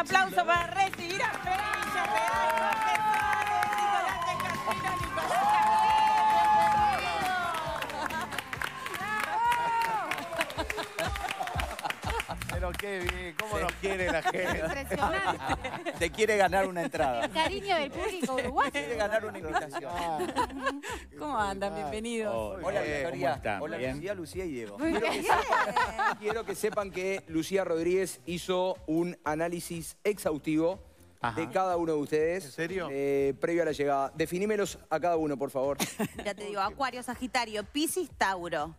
aplauso para recibir a Impresionante. Te quiere ganar una entrada. El cariño del público uruguayo. Te quiere ganar una invitación. Ah. ¿Cómo andan? Bienvenidos. hola, Victoria. hola, Lucía, Lucía y Diego. Quiero que, sepan, quiero que, sepan, que Lucía Rodríguez hizo un análisis exhaustivo de cada uno de ustedes. ¿En serio? Eh, previo a la llegada. Definímelos a cada uno, por favor. Ya te digo, Acuario, Sagitario, Piscis, Tauro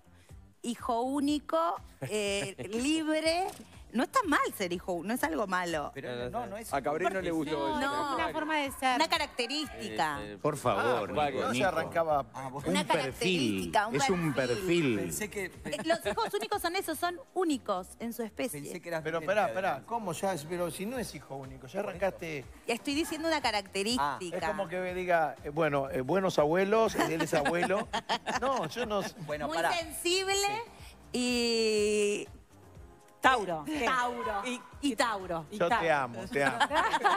hijo único, eh, libre, no está mal ser hijo, no es algo malo. A Cabrera no le gustó No, No, una forma de ser. Una característica. Este, este, Por favor, ah, no se arrancaba un ah, una característica, perfil. es un perfil. Pensé que... Eh, los hijos únicos son esos, son únicos en su especie. Pensé que eras pero espera, espera, ¿cómo ya? Pero si no es hijo único, ya arrancaste... Estoy diciendo una característica. Ah, es como que me diga, eh, bueno, eh, buenos abuelos, él es abuelo. no, yo no... soy. Muy sensible y Tauro. Tauro. Y, Tauro. Yo te amo, te amo.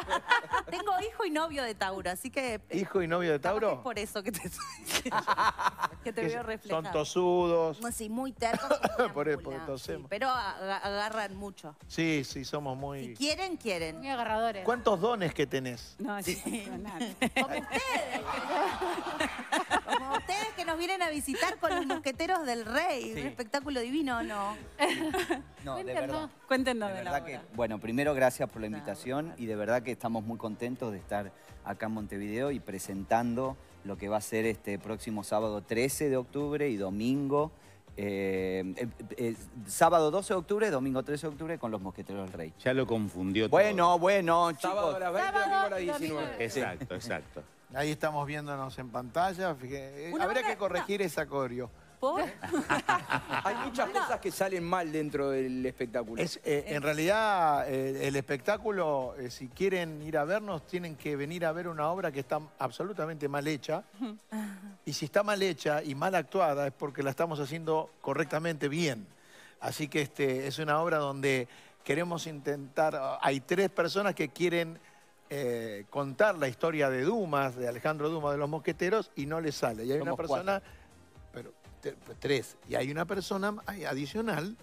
Tengo hijo y novio de Tauro, así que... Eh, ¿Hijo y novio de Tauro? Es por eso que te, que te veo reflejado. Son tosudos. sí, muy tercos. por eso, pero agarran mucho. Sí, sí, somos muy... Si quieren, quieren. Muy agarradores. ¿Cuántos dones que tenés? No, sí. Como ustedes vienen a visitar con los mosqueteros del rey. espectáculo divino, ¿no? No, de verdad. Cuéntenos de, verdad Bueno, primero gracias por la invitación y de verdad que estamos muy contentos de estar acá en Montevideo y presentando lo que va a ser este próximo sábado 13 de octubre y domingo eh, eh, eh, sábado 12 de octubre, domingo 13 de octubre con los Mosqueteros del Rey. Ya lo confundió todo. Bueno, bueno, chicos. Sábado las 20, 19. Exacto, exacto. Ahí estamos viéndonos en pantalla. Eh, Habría que corregir ese esa corio. ¿Eh? Hay muchas cosas que salen mal dentro del espectáculo. Eh, en realidad, el espectáculo, si quieren ir a vernos, tienen que venir a ver una obra que está absolutamente mal hecha. Y si está mal hecha y mal actuada es porque la estamos haciendo correctamente bien. Así que este, es una obra donde queremos intentar... Ah, hay tres personas que quieren eh, contar la historia de Dumas, de Alejandro Dumas de los Mosqueteros, y no le sale. Y hay una persona, pero pues, tres, y hay una persona adicional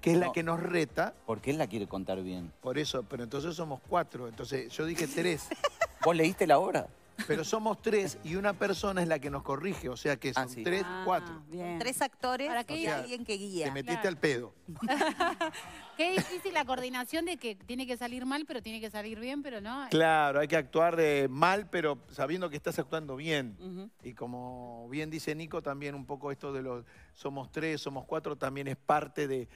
que es la que nos reta. Porque él la quiere contar bien. Por eso, pero entonces somos cuatro. Entonces yo dije tres. ¿Vos leíste la obra? Pero somos tres y una persona es la que nos corrige, o sea que ah, son tres, ah, cuatro. Tres actores. ¿Para qué o alguien que guía? Te metiste al pedo. Qué difícil la coordinación de que tiene que salir mal, pero tiene que salir bien, pero no. Eh. Claro, hay que actuar mal, pero sabiendo que estás actuando bien. Y como bien dice Nico, también un poco esto de los somos tres, somos cuatro, también es parte de,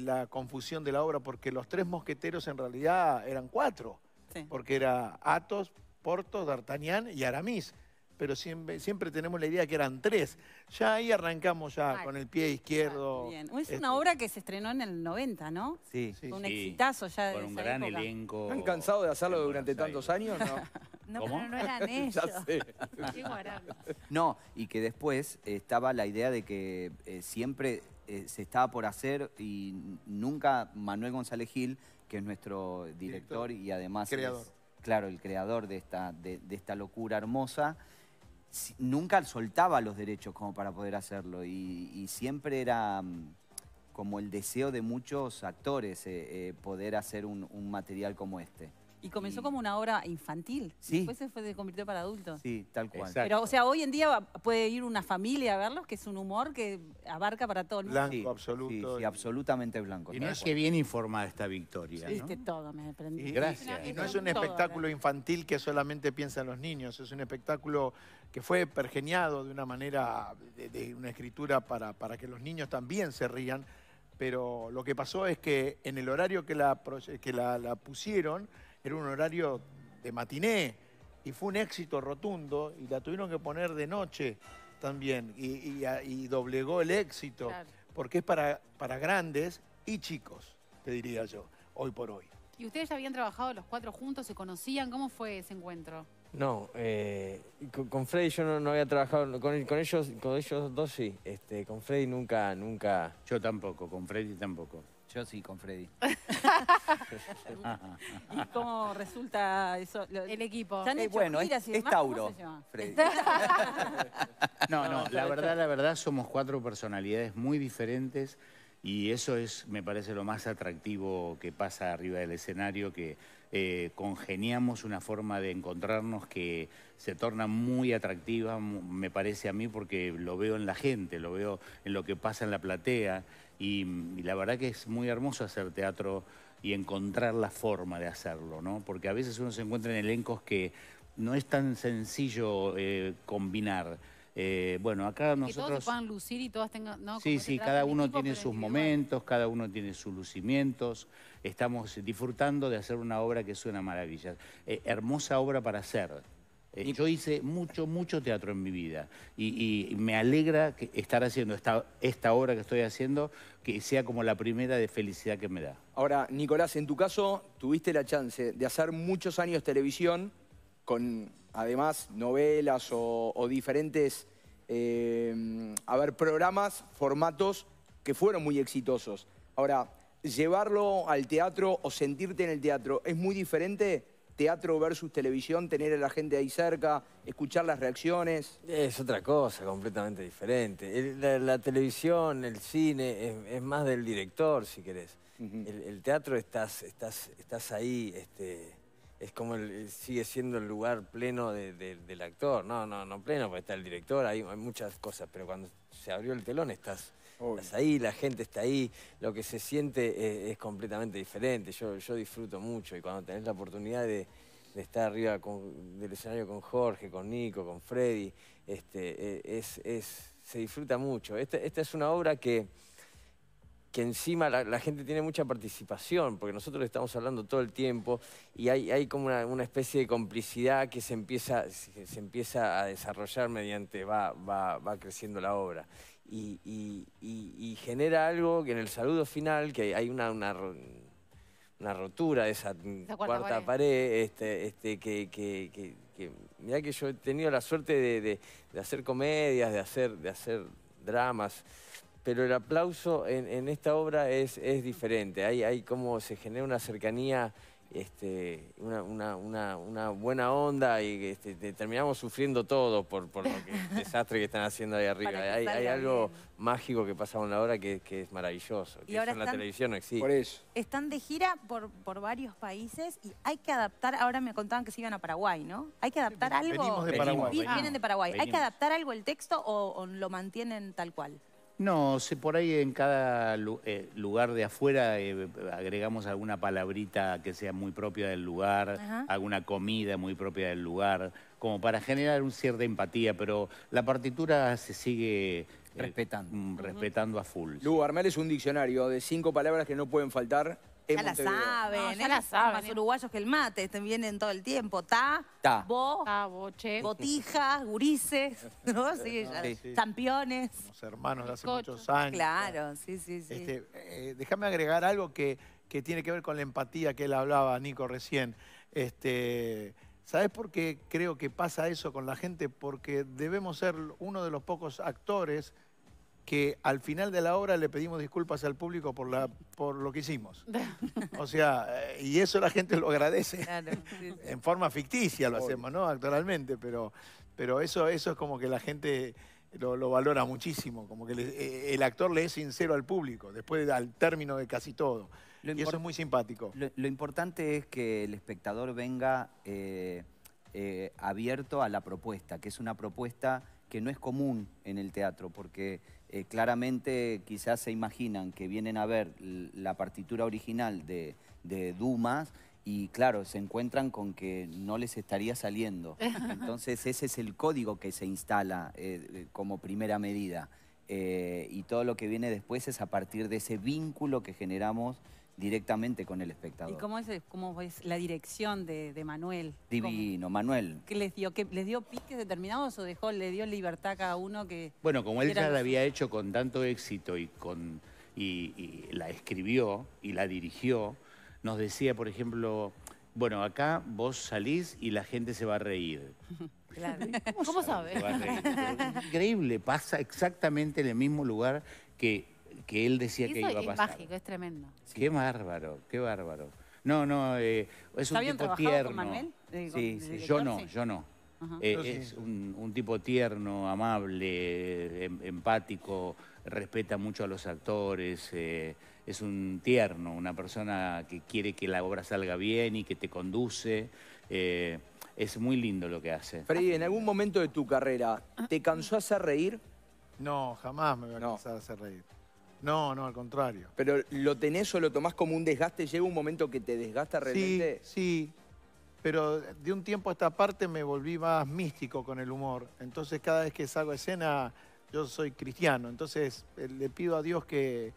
la confusión de la obra, porque los tres mosqueteros en realidad eran cuatro. Porque era Atos, Porto, D'Artagnan y Aramis pero siempre, siempre tenemos la idea que eran tres. Ya ahí arrancamos ya con el pie izquierdo. Es una este. obra que se estrenó en el 90, ¿no? Sí. sí un exitazo ya de Con un gran elenco. ¿Han cansado de hacerlo durante tantos años? No, no pero no eran ellos. ya sé. no, y que después estaba la idea de que eh, siempre eh, se estaba por hacer y nunca Manuel González Gil, que es nuestro director, y además... Creador. Es, claro, el creador de esta, de, de esta locura hermosa, nunca soltaba los derechos como para poder hacerlo y, siempre era mm, como el deseo de muchos actores eh, eh, poder hacer un material como este. Y comenzó como una obra infantil. Después se, fue, convirtió para adultos. Sí, tal cual. Pero, o sea, hoy en día puede ir una familia a verlos, que es un humor que abarca para todo el mundo. Blanco, absoluto. Sí, absolutamente blanco. Y no es que bien informada esta Victoria. ¿no? todo, me aprendí. gracias. Y no es un espectáculo infantil que solamente piensan los niños. Es un espectáculo que fue pergeniado de una manera, de, una escritura para, que los niños también se rían pero lo que pasó es que en el horario que la pusieron, era un horario de matiné y fue un éxito rotundo y la tuvieron que poner de noche también y, doblegó el éxito porque es para, para grandes y chicos, te diría yo, hoy por hoy. ¿Y ustedes habían trabajado los cuatro juntos? ¿Se conocían? ¿Cómo fue ese encuentro? No, eh, con, Freddy yo no, había trabajado, con, con, ellos, con ellos dos sí, este, con Freddy nunca, nunca... Yo tampoco, con Freddy tampoco. Yo sí, con Freddy. ¿Y cómo resulta eso? El equipo. Eh, bueno, es, Tauro, no, no, la verdad, la verdad, somos cuatro personalidades muy diferentes y eso es, me parece, lo más atractivo que pasa arriba del escenario, que eh, congeniamos una forma de encontrarnos que se torna muy atractiva, me parece a mí, porque lo veo en la gente, lo veo en lo que pasa en la platea, y la verdad que es muy hermoso hacer teatro y encontrar la forma de hacerlo, ¿no? Porque a veces uno se encuentra en elencos que no es tan sencillo eh, combinar. Eh, bueno, acá nosotros... Que todos puedan lucir y todas tengan... sí, sí, cada uno tiene sus momentos, cada uno tiene sus lucimientos. Estamos disfrutando de hacer una obra que suena maravilla. Eh, hermosa obra para hacer yo hice mucho, mucho teatro en mi vida y, me alegra estar haciendo esta, obra que estoy haciendo que sea como la primera de felicidad que me da. Ahora, Nicolás, en tu caso tuviste la chance de hacer muchos años televisión con, además, novelas o, diferentes, eh, a ver, programas, formatos que fueron muy exitosos. Ahora, llevarlo al teatro o sentirte en el teatro es muy diferente teatro versus televisión, tener a la gente ahí cerca, escuchar las reacciones? Es otra cosa completamente diferente. la, televisión, el cine, es, más del director, si querés. el, teatro estás, estás, estás ahí, este, es como sigue siendo el lugar pleno del actor. No, no, no pleno, porque está el director, hay muchas cosas, pero cuando se abrió el telón estás Estás ahí, la gente está ahí, lo que se siente eh, es, completamente diferente. Yo, disfruto mucho y cuando tenés la oportunidad de, estar arriba del escenario con Jorge, con Nico, con Freddy, este, eh, es, se disfruta mucho. Esta, es una obra que, que encima la, gente tiene mucha participación, porque nosotros estamos hablando todo el tiempo y hay, como una, especie de complicidad que se empieza, empieza a desarrollar mediante va, va, va creciendo la obra y, genera algo que en el saludo final, que hay una, una, rotura de esa, cuarta, pared, este, este, que, que, que, que yo he tenido la suerte de, hacer comedias, de hacer, de hacer dramas, pero el aplauso en, esta obra es, es diferente, hay, hay como se genera una cercanía este, una, buena onda y este, terminamos sufriendo todo por, el desastre que están haciendo ahí arriba. Hay, algo mágico que pasa con la hora que, es maravilloso, que en la televisión no existe. Están de gira por, varios países y hay que adaptar, ahora me contaban que se iban a Paraguay, ¿no? Hay que adaptar algo. vienen de Paraguay. ¿Hay que adaptar algo el texto o lo mantienen tal cual? No, por ahí en cada eh, lugar de afuera eh, agregamos alguna palabrita que sea muy propia del lugar, alguna comida muy propia del lugar, como para generar una cierta empatía, pero la partitura se sigue... Eh, respetando. Mm, respetando a full. Lu, es un diccionario de cinco palabras que no pueden faltar ya la saben, ya ¿eh? la saben. Los ¿eh? uruguayos que el mate vienen todo el tiempo. Ta, Ta. bo, Ta, gurises, ¿no? Sí, championes. hermanos de hace muchos años. Claro, sí, sí, sí. Este, eh, déjame agregar algo que, tiene que ver con la empatía que él hablaba, Nico, recién. Este, ¿Sabes por qué creo que pasa eso con la gente? Porque debemos ser uno de los pocos actores que al final de la obra le pedimos disculpas al público por, la, por lo que hicimos. O sea, eh, y eso la gente lo agradece. En forma ficticia lo hacemos, ¿no? Actualmente, pero, pero eso, eso es como que la gente lo, valora muchísimo, como que eh, el actor le es sincero al público, después al término de casi todo. y eso es muy simpático. Lo, importante es que el espectador venga eh, abierto a la propuesta, que es una propuesta que no es común en el teatro, porque eh, claramente quizás se imaginan que vienen a ver la partitura original de, Dumas y claro, se encuentran con que no les estaría saliendo. Entonces ese es el código que se instala eh, como primera medida. Eh, y todo lo que viene después es a partir de ese vínculo que generamos directamente con el espectador. ¿Y cómo es, la dirección de, Manuel? Divino, Manuel. ¿Qué les dio? ¿Les dio piques determinados o dejó, le dio libertad a cada uno que... Bueno, como él ya la había hecho con tanto éxito y, con, y, la escribió y la dirigió, nos decía, por ejemplo, bueno, acá vos salís y la gente se va a reír. Claro. ¿Cómo, Increíble, pasa exactamente en el mismo lugar que que él decía que iba a pasar. Es mágico, es tremendo. Qué bárbaro, qué bárbaro. No, no, eh, es un tipo tierno. sí, sí, yo no, eh, yo no. es un, tipo tierno, amable, em, empático, respeta mucho a los actores, eh, es un tierno, una persona que quiere que la obra salga bien y que te conduce. es muy lindo lo que hace. Freddy, en algún momento de tu carrera, ¿te cansó hacer reír? No, jamás me voy a cansar de hacer reír. No, no, al contrario. Pero lo tenés o lo tomás como un desgaste, llega un momento que te desgasta realmente. Sí, sí. Pero de un tiempo a esta parte me volví más místico con el humor. Entonces cada vez que salgo a escena, yo soy cristiano. Entonces eh, le pido a Dios que,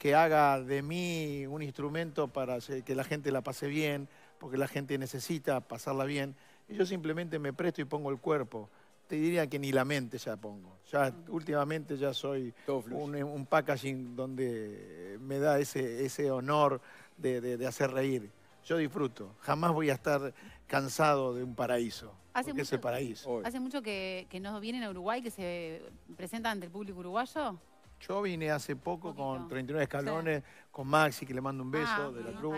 que haga de mí un instrumento para que la gente la pase bien, porque la gente necesita pasarla bien. Y yo simplemente me presto y pongo el cuerpo te diría que ni la mente ya pongo. Ya últimamente ya soy un, packaging donde me da ese, ese honor de, hacer reír. Yo disfruto. Jamás voy a estar cansado de un paraíso. Hace mucho, paraíso. ¿Hace mucho que, que no vienen a Uruguay, que se presentan ante el público uruguayo? Yo vine hace poco con 39 escalones, con Maxi, que le mando un beso ah, de la cruz.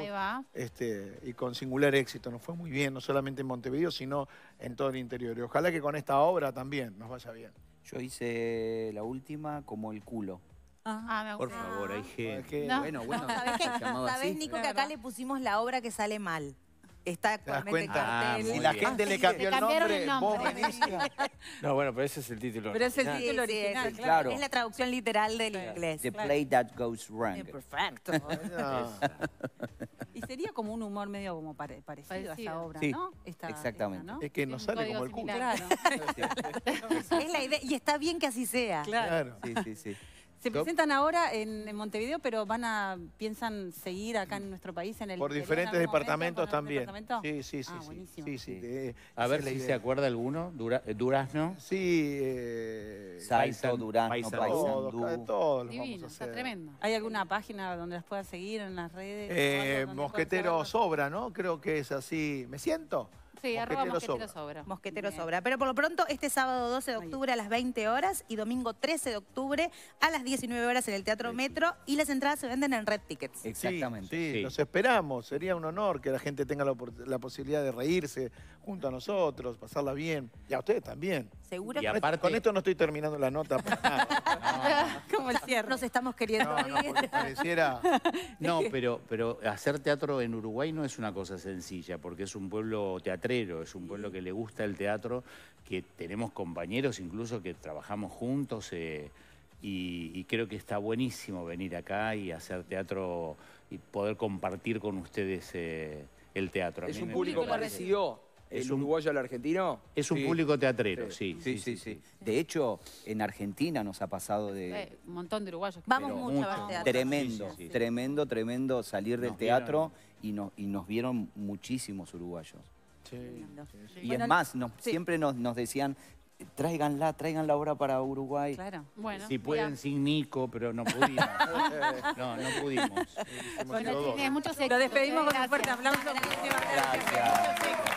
Este, y con singular éxito. Nos fue muy bien, no solamente en Montevideo, sino en todo el interior. Y ojalá que con esta obra también nos vaya bien. Yo hice la última como el culo. Ah, me Por favor, hay gente. Bueno, bueno, bueno, ¿Sabes, Nico, que acá le pusimos la obra que sale mal? está actualmente en ah, cartel. si la gente le cambió el nombre, el nombre, No, bueno, pero ese es el título. Pero es el título original, claro. Es la traducción literal del inglés. The play that goes wrong. Eh, perfecto. Y sería como un humor medio como parecido, a esa obra, ¿no? Esta, Exactamente. Es que nos sale como el culo. Claro. es la idea, y está bien que así sea. claro. Sí, sí, sí. Se presentan ahora en, Montevideo, pero van a piensan seguir acá en nuestro país en el por diferentes departamentos también. Sí, sí, sí, ah, sí, a ver, si ¿se acuerda alguno? Dura, Durazno. Sí, eh, Saizo, Durazno, Paisandú. Divino, vamos tremendo. ¿Hay alguna página donde las pueda seguir en las redes? Eh, mosquetero Sobra, ¿no? Creo que es así. ¿Me siento? Sí, arroba Mosquetero, Sobra. Sobra. Pero por lo pronto, este sábado 12 de octubre a las 20 horas y domingo 13 de octubre a las 19 horas en el Teatro Metro y las entradas se venden en Red Tickets. Exactamente. Sí, los esperamos. Sería un honor que la gente tenga la, posibilidad de reírse junto a nosotros, pasarla bien. Y a ustedes también. Seguro y este, aparte... Con esto no estoy terminando la nota. Como el cierre. Nos estamos queriendo no, no, no, pero hacer teatro en Uruguay no es una cosa sencilla, porque es un pueblo teatral es un pueblo que le gusta el teatro, que tenemos compañeros incluso que trabajamos juntos eh, y, creo que está buenísimo venir acá y hacer teatro y poder compartir con ustedes eh, el teatro. Es un público parecido. ¿El un, uruguayo al argentino? Es un público teatrero, sí. Sí, sí. De hecho, en Argentina nos ha pasado de... Eh, un montón de uruguayos. Vamos mucho Tremendo, tremendo, tremendo salir del teatro y nos vieron muchísimos uruguayos y es más, siempre nos, nos decían, tráiganla, traigan la obra para Uruguay. Claro. si pueden sin Nico, pero no pudimos. no, no pudimos. Bueno, Lo despedimos con un fuerte aplauso. gracias.